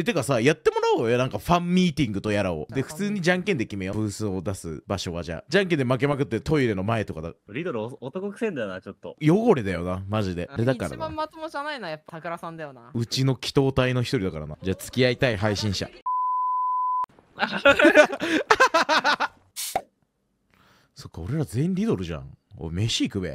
えてかさやってもらおうよなんかファンミーティングとやらをで普通にじゃんけんで決めようブースを出す場所はじゃあじゃんけんで負けまくってトイレの前とかだリドル男くせえんだよなちょっと汚れだよなマジででだから一番まともじゃないのはやっぱ宝さんだよなうちの祈祷隊の一人だからなじゃあ付き合いたい配信者 そっか俺ら全員リドルじゃんお飯行くべ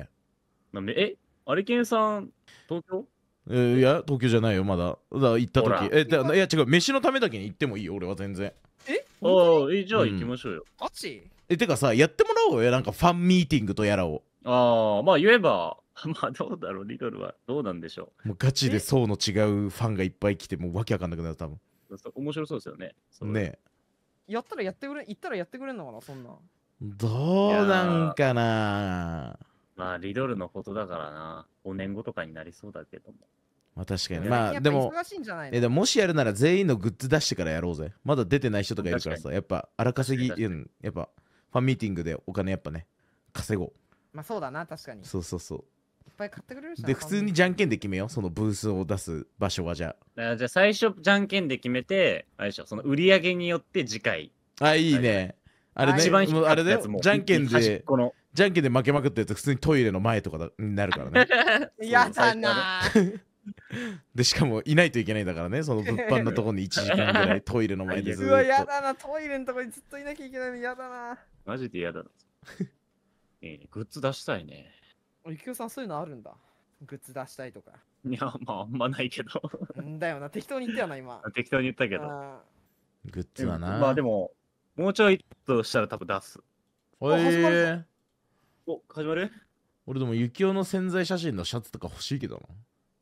えアリケンさん東京えー、いや東京じゃないよまだだ行った時えだいや違う飯のためだけに行ってもいいよ俺は全然えああじゃあ行きましょうよ、マジえてかさやってもらおうよなんかファンミーティングとやらをああまあ言えば まあどうだろうリトルはどうなんでしょうもうガチで層の違うファンがいっぱい来てもうわけわかんなくなる多分面白そうですよねねやったらやってくれ行ったらやってくれんのかなそんなどうなんかなまあ、リドルのことだからな。5年後とかになりそうだけども。まあ確かに。まあでも、えでももしやるなら全員のグッズ出してからやろうぜ。まだ出てない人とかいるからさ、やっぱ荒稼ぎ、うん、やっぱファンミーティングでお金やっぱね、稼ごう。まあそうだな、確かに。そうそうそう。いっぱい買ってくれるしで、普通にじゃんけんで決めよう。そのブースを出す場所はじゃあ。じゃあ最初じゃんけんで決めて、あれでしょ、その売り上げによって次回。あ、いいね。あれね、一番あれだよ。じゃんけんで。このじゃんけんで負けまくってると普通にトイレの前とかになるからね やだなでしかもいないといけないんだからねその物販のとこに1時間ぐらい トイレの前でずっとうわやだなトイレのとこにずっといなきゃいけないのやだなマジでやだないいねグッズ出したいねゆきおさんそういうのあるんだグッズ出したいとかいやまああんまないけどだよな適当に言ったよな今 適当に言ったけどグッズはなまあでももうちょいとしたら多分出すいー、お、始まる俺でも、ゆきおの宣材写真のシャツとか欲しいけどな。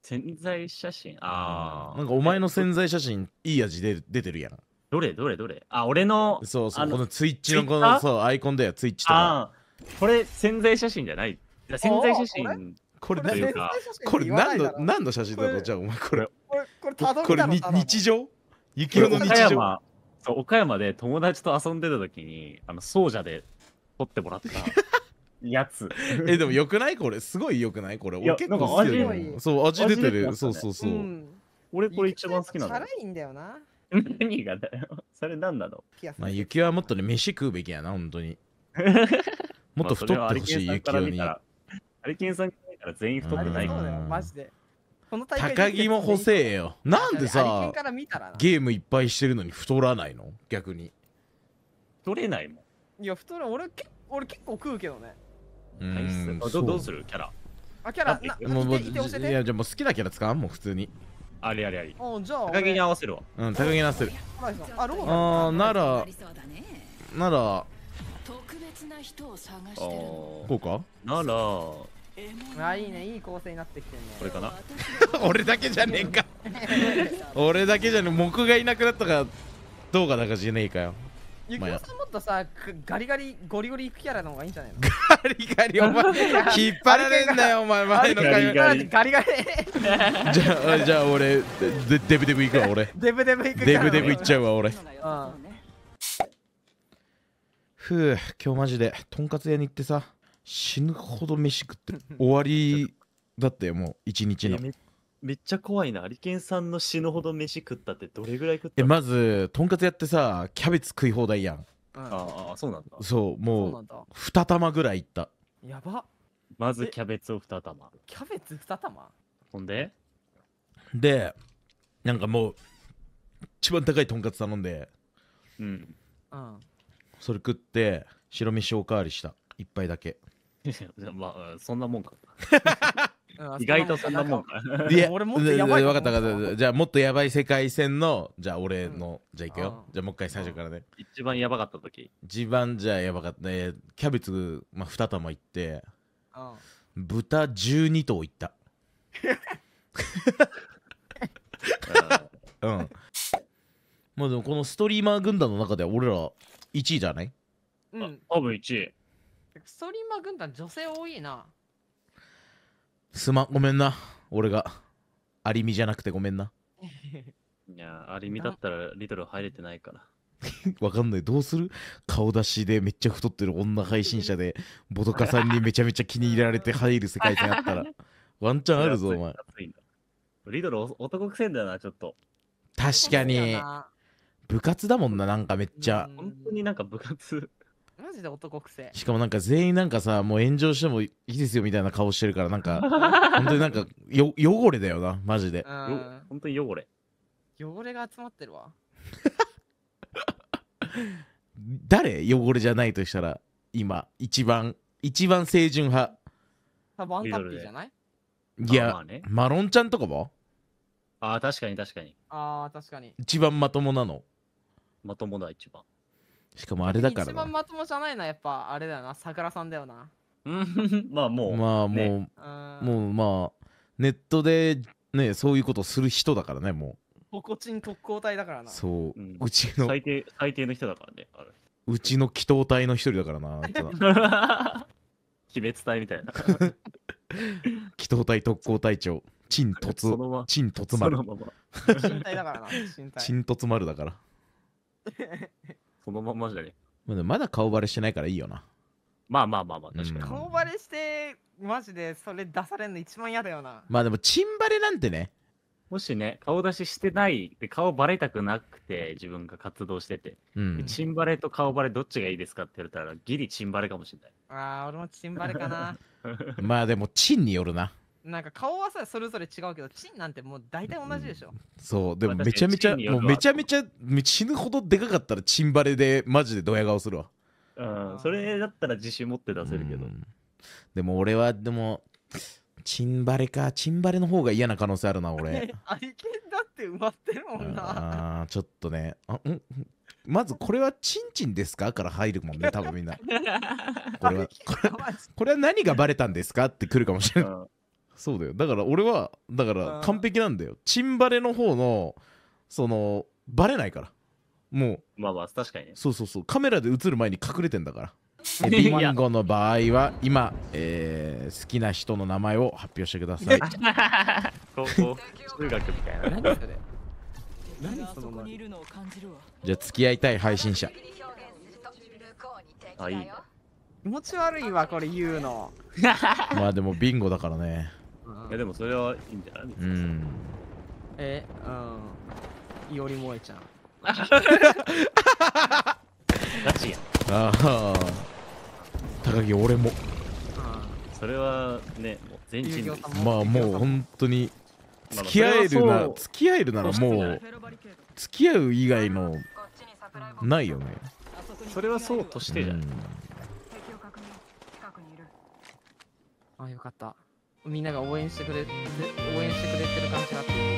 潜在写真ああ。なんかお前の宣材写真、いい味で出てるやん。どれどれどれあ、俺の。そうそう、このツイッチのこのそうアイコンだよ、ツイッチとか。これ、宣材写真じゃない。宣材写真。これ何これ何の何の写真だろじゃあお前これ。これ日常ゆきおの日常そう岡山で友達と遊んでた時にあの奏者で撮ってもらった。やつえでもよくないこれすごいよくないこれいや俺結構好きだよなんか味そう味出て出てる、そうそうそう、ん、俺これ一番好きなんだよいんだよな。何がだよそれ何なのまあ雪はもっとね飯食うべきやな本当に もっと太ってほしい雪はにアリケンさんからら全員太ってないからマジで。この高木も補正よなんでさゲームいっぱいしてるのに太らないの逆に取れないもんいや、太る俺け俺結構食うけどね。体質どどうするキャラあ、キャラ、なもうもういや、じゃもう好きなキャラ使うもう普通に。ありありあり。おじゃあ、高木に合わせるわ。うん、高木に合わせる。あ、ロボあなら、なら、特別な人を探してこうかなら、あ、いいね、いい構成になってきてるね。これかな 俺だけじゃねえか 俺だけじゃねえ、僕がいなくなったからどうかなんかじゃねえかよ。ゆきおさんもっとさ、ガリガリ、ゴリゴリいくキャラの方がいいんじゃないのガリガリ、お前、引っ張られんなよ、お前、前のガリガリガリ。じゃあ、じゃあ俺、デデブデブ行くわ、俺。デブデブ行くデブデブっちゃうわ、俺。ふう今日マジで、とんかつ屋に行ってさ、死ぬほど飯食って、終わりだったよ、もう、一日の。めっちゃ怖いな。アリケンさんの死ぬほど飯食ったってどれぐらい食ったえまずとんかつやってさキャベツ食い放題やんああ、そうなんだ。そうもう二2玉ぐらいいったやば。まずキャベツを2玉。キャベツ二玉ほんででなんかもう一番高いとんかつ頼んでうん。うん。それ食って白飯おかわりした一杯だけ まあ、そんなもんか。意外とそんなもんか。いや、俺もっとやばい。分かった分かった。じゃあ、もっとやばい世界線の、じゃあ、俺の、じゃあ、いくよ。じゃあ、もう一回最初からね。一番やばかった時。一番じゃあ、やばかったね。キャベツ、まあ、2玉いって、豚12頭いった。うん。まあでもこのストリーマー軍団の中では俺ら1位じゃないうん。多分1位。ストリーマー軍団女性多いな。すまんごめんな俺がアリミじゃなくてごめんな いやアリミだったらリトル入れてないから わかんないどうする顔出しでめっちゃ太ってる女配信者で ボドカさんにめちゃめちゃ気に入られて入る世界線あったらワンチャンあるぞお前リドル男くせんだなちょっと確かに部活だもんななんかめっちゃ本当になんか部活マジで男癖しかもなんか全員なんかさもう炎上してもいいですよみたいな顔してるからなんか 本当になんかよ汚れだよなマジで本当に汚れ汚れが集まってるわ 誰汚れじゃないとしたら今一番一番清純派多分アンタッピーじゃないいや、まあねマロンちゃんとかもああ確かに確かにああ確かに一番まともなのまともだ一番しかもあれだから一番まともじゃないのはやっぱあれだよな桜さんだよなまあもうまあもう、ね、もうまあネットでねそういうことする人だからねもうポコチン特攻隊だからなそう、うん、うちの最低最低の人だからねうちの祈祷隊の一人だからな 鬼滅隊みたいな 祈祷隊特攻隊長陳突陳突丸陳突丸だからな丸だからそのままじゃね。まだ顔バレしてないからいいよな。まあまあまあまあ、確かに。顔バレして、マジでそれ出されんの一番嫌だよな。まあでも、チンバレなんてね。もしね、顔出ししてないで顔バレたくなくて自分が活動してて、うん、チンバレと顔バレどっちがいいですかって言われたらギリチンバレかもしれない。ああ、俺もチンバレかな。まあでもチンによるな。なんか顔はさそれぞれ違うけどチンなんてもう大体同じでしょ、うん、そうでもめちゃめちゃもうめちゃめちゃ死ぬほどでかかったらチンバレでマジでドヤ顔するわうんそれだったら自信持って出せるけど、うん、でも俺はでもチンバレかチンバレの方が嫌な可能性あるな俺 愛犬だって埋まってるもんなあちょっとねあんまずこれはチンチンですかから入るもんね多分みんな これは これは何がバレたんですかってくるかもしれないそうだよだから俺はだから完璧なんだよチンバレの方のそのバレないからもうまあまあ確かにねそうそうそうカメラで映る前に隠れてんだからえ ビンゴの場合は今、えー、好きな人の名前を発表してください 高校中学みたいな何それ何そのじゃあ付き合いたい配信者あいい気持ち悪いわこれ言うの まあでもビンゴだからねいやでもそれはいいんじゃないうん。え、うん。いおり萌えちゃん。ガチや。ああ。高木、俺も。それはね、もう全チまあもう本当に付き合えるな、付き合えるならもう付き合う以外のないよね。それはそうとしてじゃん。うん、あよかった。みんなが応援してくれて応援してくれてる感じがあって